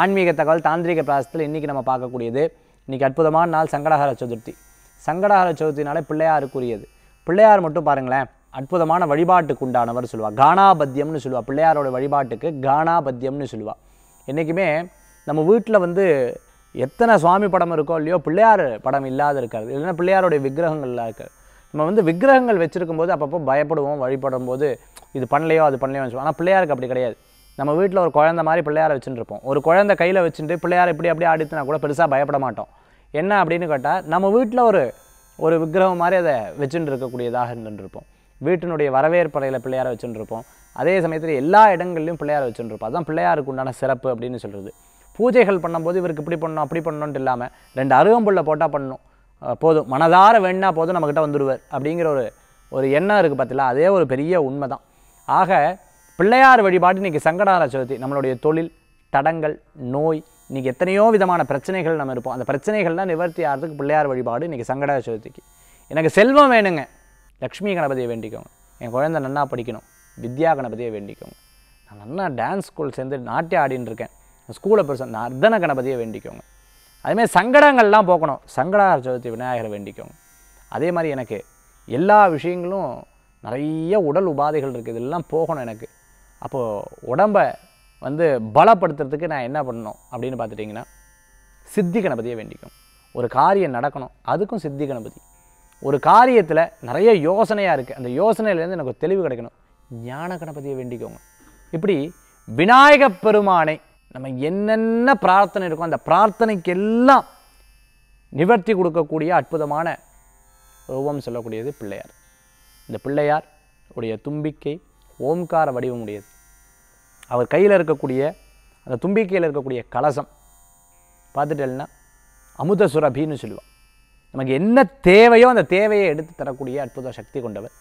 ஆன்மீக தகவல் தாந்திரிக பிராசத்தில் இன்றைக்கி நம்ம பார்க்கக்கூடியது இன்றைக்கி அற்புதமான நாள் சங்கடஹர சதுர்த்தி சங்கடஹர சதுர்த்தினாலே பிள்ளையாருக்குரியது பிள்ளையார் மட்டும் பாருங்களேன் அற்புதமான வழிபாட்டுக்கு உண்டானவர் சொல்லுவாள் கானாபத்தியம்னு சொல்லுவாள் பிள்ளையாரோட வழிபாட்டுக்கு கானாபத்தியம்னு சொல்லுவாள் என்றைக்குமே நம்ம வீட்டில் வந்து எத்தனை சுவாமி படம் இருக்கோ இல்லையோ பிள்ளையார் படம் இல்லாத இருக்காது இல்லைன்னா பிள்ளையாரோட விக்கிரகங்கள்லாம் இருக்காது நம்ம வந்து விக்கிரகங்கள் வச்சுருக்கும்போது போது அப்பப்போ பயப்படுவோம் வழிபடும் போது இது பண்ணலையோ அது சொல்லுவோம் ஆனால் பிள்ளையாருக்கு அப்படி கிடையாது நம்ம வீட்டில் ஒரு குழந்த மாதிரி பிள்ளையாரை வச்சுட்டு இருப்போம் ஒரு குழந்த கையில் வச்சுட்டு பிள்ளையார இப்படி அப்படியே ஆடித்துனா கூட பெருசாக பயப்பட மாட்டோம் என்ன அப்படின்னு கேட்டால் நம்ம வீட்டில் ஒரு ஒரு விக்கிரகம் மாதிரி அதை வச்சுட்டு இருக்கக்கூடியதாக இருந்துருப்போம் வீட்டினுடைய வரவேற்பறையில் பிள்ளையாரை வச்சுட்டு இருப்போம் அதே சமயத்தில் எல்லா இடங்கள்லையும் பிள்ளையார வச்சுட்டு இருப்போம் அதுதான் பிள்ளையாருக்கு உண்டான சிறப்பு அப்படின்னு சொல்கிறது பூஜைகள் பண்ணும்போது இவருக்கு இப்படி பண்ணணும் அப்படி பண்ணணுன்ட்டு இல்லாமல் ரெண்டு அருகம்புள்ள போட்டால் பண்ணணும் போதும் மனதார வேணா போதும் நம்மக்கிட்ட வந்துடுவார் அப்படிங்கிற ஒரு ஒரு எண்ணம் இருக்குது பார்த்தீங்களா அதே ஒரு பெரிய உண்மை தான் ஆக பிள்ளையார் வழிபாடு இன்றைக்கி சங்கடார சதுர்த்தி நம்மளுடைய தொழில் தடங்கள் நோய் இன்றைக்கி எத்தனையோ விதமான பிரச்சனைகள் நம்ம இருப்போம் அந்த பிரச்சனைகள்லாம் நிவர்த்தி ஆகிறதுக்கு பிள்ளையார் வழிபாடு இன்றைக்கி சங்கடார சதுர்த்திக்கு எனக்கு செல்வம் வேணுங்க லக்ஷ்மி கணபதியை வேண்டிக்கோங்க என் குழந்தை நல்லா படிக்கணும் வித்யா கணபதியை வேண்டிக்கோங்க நான் நல்லா டான்ஸ் ஸ்கூல் சேர்ந்து நாட்டியம் ஆடின்னு இருக்கேன் ஸ்கூலை பெருசாக நான் அர்த்தன கணபதியை வேண்டிக்கோங்க அதேமாதிரி சங்கடங்கள்லாம் போக்கணும் சங்கடார சதுர்த்தி விநாயகரை வேண்டிக்கோங்க அதே மாதிரி எனக்கு எல்லா விஷயங்களும் நிறைய உடல் உபாதைகள் இருக்குது இதெல்லாம் போகணும் எனக்கு அப்போது உடம்பை வந்து பலப்படுத்துறதுக்கு நான் என்ன பண்ணணும் அப்படின்னு பார்த்துட்டிங்கன்னா சித்தி கணபதியை வேண்டிக்கும் ஒரு காரியம் நடக்கணும் அதுக்கும் சித்தி கணபதி ஒரு காரியத்தில் நிறைய யோசனையாக இருக்குது அந்த யோசனையிலேருந்து எனக்கு தெளிவு கிடைக்கணும் ஞான கணபதியை வேண்டிக்கோங்க இப்படி விநாயக பெருமானை நம்ம என்னென்ன பிரார்த்தனை இருக்கோ அந்த பிரார்த்தனைக்கெல்லாம் நிவர்த்தி கொடுக்கக்கூடிய அற்புதமான ரூபம் சொல்லக்கூடியது பிள்ளையார் இந்த பிள்ளையார் உடைய தும்பிக்கை ஓம்கார வடிவம் உடையது அவர் கையில் இருக்கக்கூடிய அந்த தும்பிக்கையில் இருக்கக்கூடிய கலசம் பார்த்துட்டேன்னா அமுத சுரபின்னு சொல்லுவோம் நமக்கு என்ன தேவையோ அந்த தேவையை எடுத்து தரக்கூடிய அற்புத சக்தி கொண்டவர்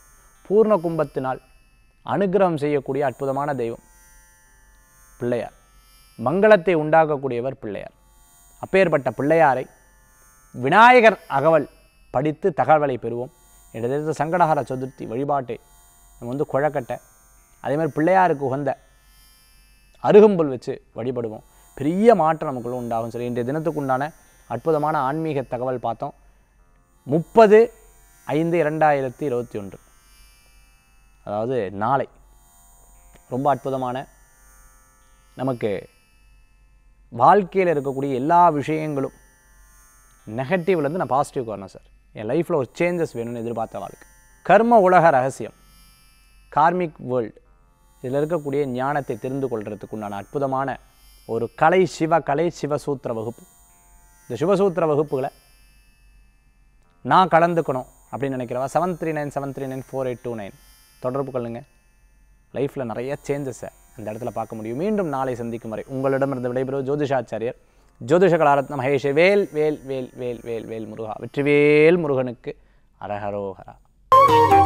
பூர்ண கும்பத்தினால் அனுகிரகம் செய்யக்கூடிய அற்புதமான தெய்வம் பிள்ளையார் மங்களத்தை உண்டாக்கக்கூடியவர் பிள்ளையார் அப்பேற்பட்ட பிள்ளையாரை விநாயகர் அகவல் படித்து தகவலை பெறுவோம் என்ற சங்கடஹார சதுர்த்தி வழிபாட்டை நம்ம வந்து குழக்கட்டை அதே மாதிரி பிள்ளையாருக்கு உகந்த அருகம்புல் வச்சு வழிபடுவோம் பெரிய மாற்றம் நமக்குள்ளே உண்டாகும் சரி இன்றைய தினத்துக்கு உண்டான அற்புதமான ஆன்மீக தகவல் பார்த்தோம் முப்பது ஐந்து இரண்டாயிரத்தி இருபத்தி ஒன்று அதாவது நாளை ரொம்ப அற்புதமான நமக்கு வாழ்க்கையில் இருக்கக்கூடிய எல்லா விஷயங்களும் நெகட்டிவ்லேருந்து நான் பாசிட்டிவ் வரணும் சார் என் லைஃப்பில் ஒரு சேஞ்சஸ் வேணும்னு எதிர்பார்த்த வாழ்க்கை கர்ம உலக ரகசியம் கார்மிக் வேர்ல்டு இதில் இருக்கக்கூடிய ஞானத்தை தெரிந்து கொள்கிறதுக்கு உண்டான அற்புதமான ஒரு கலை சிவ கலை சிவசூத்திர வகுப்பு இந்த சிவசூத்திர வகுப்புகளை நான் கலந்துக்கணும் அப்படின்னு நினைக்கிறவா seven three nine seven three nine four eight two nine தொடர்பு கொள்ளுங்கள் லைஃப்பில் நிறைய சேஞ்சஸை அந்த இடத்துல பார்க்க முடியும் மீண்டும் நாளை சந்திக்கும் வரை உங்களிடமிருந்து விடைபெறுவது ஜோதிஷாச்சாரியர் ஜோதிஷ கலாரத்ன மகேஷ வேல் வேல் வேல் வேல் வேல் வேல் முருகா வெற்றிவேல் முருகனுக்கு அரஹரோஹரா